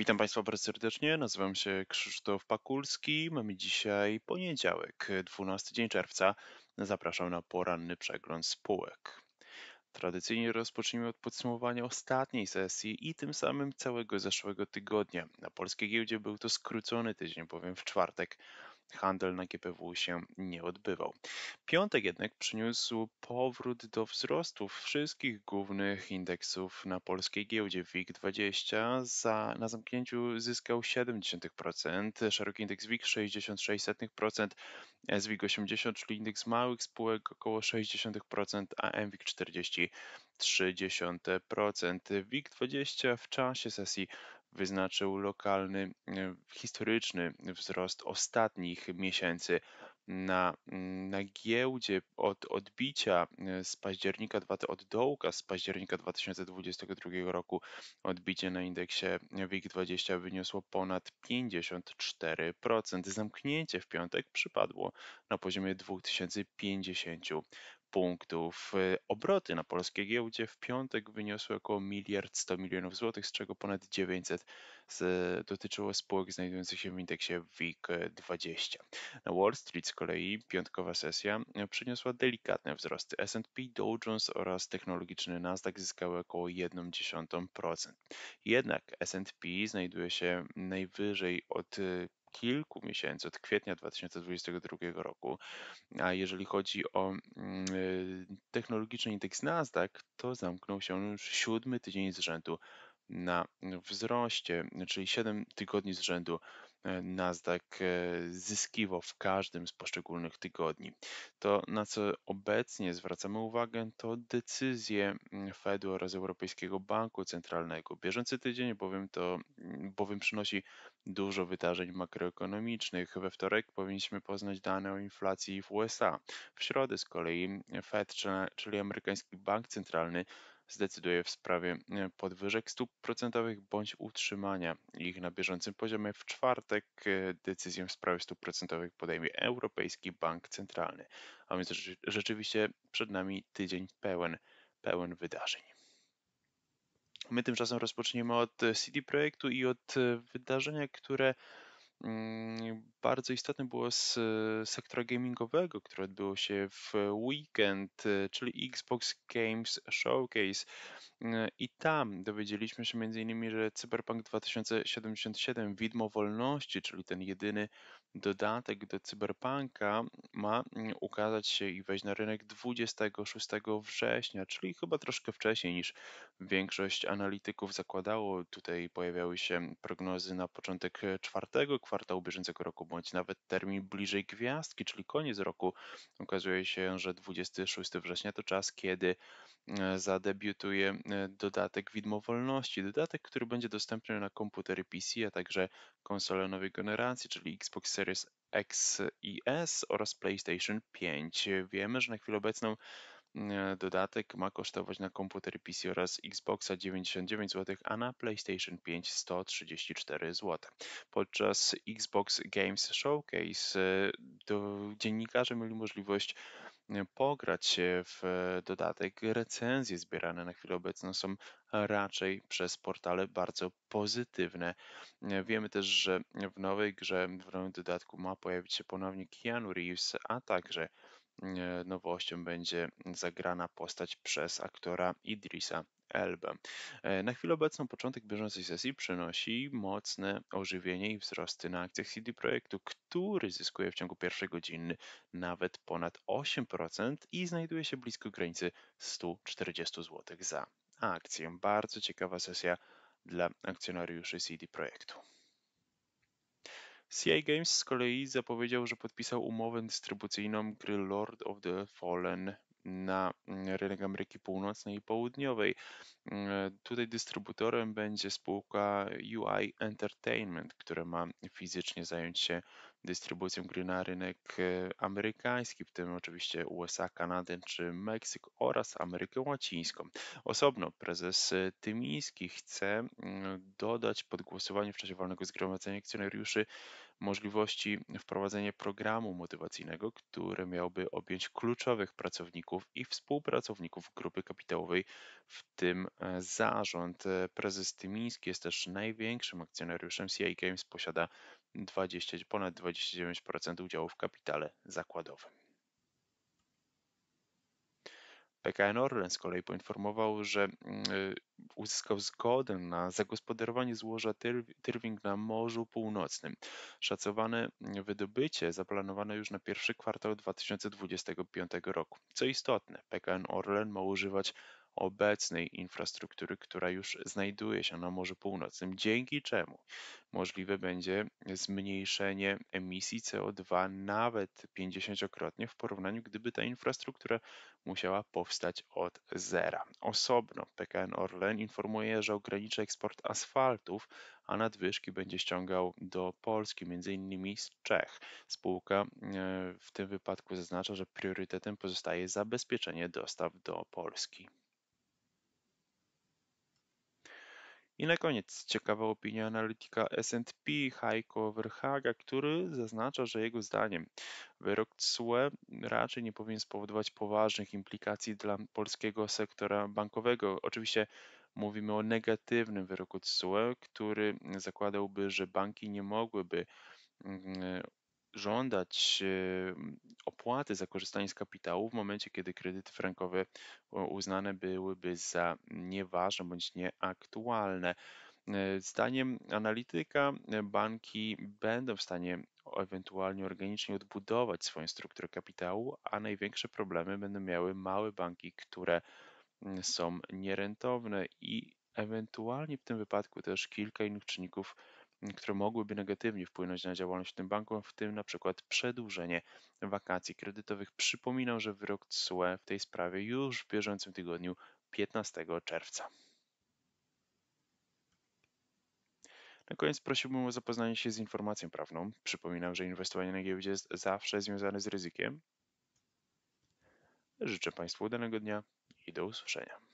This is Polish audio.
Witam Państwa bardzo serdecznie, nazywam się Krzysztof Pakulski. Mamy dzisiaj poniedziałek, 12 dzień czerwca. Zapraszam na poranny przegląd spółek. Tradycyjnie rozpoczniemy od podsumowania ostatniej sesji i tym samym całego zeszłego tygodnia. Na polskiej giełdzie był to skrócony tydzień, bowiem w czwartek handel na GPW się nie odbywał. Piątek jednak przyniósł powrót do wzrostów wszystkich głównych indeksów na polskiej giełdzie. WIG20 za, na zamknięciu zyskał 0,7%, szeroki indeks WIG 66%, SWIG 80, czyli indeks małych spółek około 60%, a MWIG 40 30%. WIG20 w czasie sesji wyznaczył lokalny e, historyczny wzrost ostatnich miesięcy. Na, mm, na giełdzie od odbicia e, z października, od dołka z października 2022 roku odbicie na indeksie WIG20 wyniosło ponad 54%. Zamknięcie w piątek przypadło na poziomie 2050 punktów. Y, obroty na polskiej giełdzie w piątek wyniosły około miliard 100 milionów złotych, z czego ponad 900 dotyczyło spółek znajdujących się w indeksie WIG20. Na Wall Street z kolei piątkowa sesja y, przyniosła delikatne wzrosty. S&P, Dow Jones oraz technologiczny Nasdaq zyskały około 1,1%. Jednak S&P znajduje się najwyżej od y, kilku miesięcy, od kwietnia 2022 roku. A jeżeli chodzi o mm, e, technologiczny indeks Nasdaq, to zamknął się już siódmy tydzień z rzędu na wzroście, czyli 7 tygodni z rzędu E, Nasdaq e, zyskiwał w każdym z poszczególnych tygodni. To, na co obecnie zwracamy uwagę, to decyzje mm, Fedu oraz Europejskiego Banku Centralnego. Bieżący tydzień bowiem, to, mm, bowiem przynosi dużo wydarzeń makroekonomicznych. We wtorek powinniśmy poznać dane o inflacji w USA. W środę z kolei Fed, czyli amerykański bank centralny, zdecyduje w sprawie e, podwyżek stóp procentowych bądź utrzymania ich na bieżącym poziomie. W czwartek e, decyzję w sprawie stóp procentowych podejmie Europejski Bank Centralny, a więc rzeczywiście przed nami tydzień pełen, pełen wydarzeń. My tymczasem rozpoczniemy od e, CD Projektu i od wydarzenia, które Mm, bardzo istotne było z e, sektora gamingowego, które odbyło się w weekend, e, czyli Xbox Games Showcase. E, I tam dowiedzieliśmy się m.in., że Cyberpunk 2077 Widmo Wolności, czyli ten jedyny dodatek do Cyberpunka, ma mm, ukazać się i wejść na rynek 26 września, czyli chyba troszkę wcześniej niż większość analityków zakładało. Tutaj pojawiały się prognozy na początek czwartego kwartału bieżącego roku, bądź nawet termin bliżej gwiazdki, czyli koniec roku. Okazuje się, że 26 września to czas, kiedy e, zadebiutuje e, dodatek Widmo Wolności, dodatek, który będzie dostępny na komputery PC, a także konsole nowej generacji, czyli Xbox Series X i S oraz PlayStation 5. Wiemy, że na chwilę obecną E, dodatek ma kosztować na komputer PC oraz Xboxa 99 zł, a na PlayStation 5 134 zł. Podczas Xbox Games Showcase e, dziennikarze mieli możliwość e, pograć w dodatek. Recenzje zbierane na chwilę obecną są raczej przez portale bardzo pozytywne. Wiemy też, że w nowej grze, w nowym dodatku ma pojawić się ponownie Keanu Reeves, a także E, nowością będzie zagrana postać przez aktora Idrisa Elba. E, na chwilę obecną początek bieżącej sesji przynosi mocne ożywienie i wzrosty na akcjach CD Projektu, który zyskuje w ciągu pierwszej godziny nawet ponad 8% i znajduje się blisko granicy 140 zł za akcję. Bardzo ciekawa sesja dla akcjonariuszy CD Projektu. CI Games z kolei zapowiedział, że podpisał umowę dystrybucyjną gry Lord of the Fallen na mm, rynek Ameryki Północnej i Południowej. E, tutaj dystrybutorem będzie spółka UI Entertainment, która ma fizycznie zająć się dystrybucją gry na rynek e, amerykański, w tym oczywiście USA, Kanadę czy Meksyk oraz Amerykę Łacińską. Osobno prezes e, Tymiński chce mm, dodać pod głosowanie w czasie wolnego zgromadzenia akcjonariuszy możliwości wprowadzenia programu motywacyjnego, który miałby objąć kluczowych pracowników i współpracowników grupy kapitałowej, w tym e, zarząd. E, prezes Tymiński jest też największym akcjonariuszem CI Games, posiada 20, ponad 29% udziału w kapitale zakładowym. PKN Orlen z kolei poinformował, że mm, y, uzyskał zgodę na zagospodarowanie złoża Tyrwing na Morzu Północnym. Szacowane mm, wydobycie zaplanowane już na pierwszy kwartał 2025 roku. Co istotne, PKN Orlen ma używać obecnej infrastruktury, która już znajduje się na Morzu Północnym, dzięki czemu możliwe będzie zmniejszenie emisji CO2 nawet 50-krotnie w porównaniu, gdyby ta infrastruktura musiała powstać od zera. Osobno PKN Orlen informuje, że ogranicza eksport asfaltów, a nadwyżki będzie ściągał do Polski, między innymi z Czech. Spółka e, w tym wypadku zaznacza, że priorytetem pozostaje zabezpieczenie dostaw do Polski. I na koniec ciekawa opinia analityka S&P Heiko Verhaga, który zaznacza, że jego zdaniem wyrok CUE raczej nie powinien spowodować poważnych implikacji dla polskiego sektora bankowego. Oczywiście mówimy o negatywnym wyroku CUE, który zakładałby, że banki nie mogłyby mm, żądać e, opłaty za korzystanie z kapitału w momencie, kiedy kredyty frankowe e, uznane byłyby za nieważne bądź nieaktualne. E, zdaniem analityka e, banki będą w stanie ewentualnie organicznie odbudować swoją strukturę kapitału, a największe problemy będą miały małe banki, które mm, są nierentowne i ewentualnie w tym wypadku też kilka innych czynników które mogłyby negatywnie wpłynąć na działalność w tym banku, w tym na przykład przedłużenie wakacji kredytowych. Przypominam, że wyrok TSUE w tej sprawie już w bieżącym tygodniu 15 czerwca. Na koniec prosiłbym o zapoznanie się z informacją prawną. Przypominam, że inwestowanie na giełdzie jest zawsze związane z ryzykiem. Życzę Państwu udanego dnia i do usłyszenia.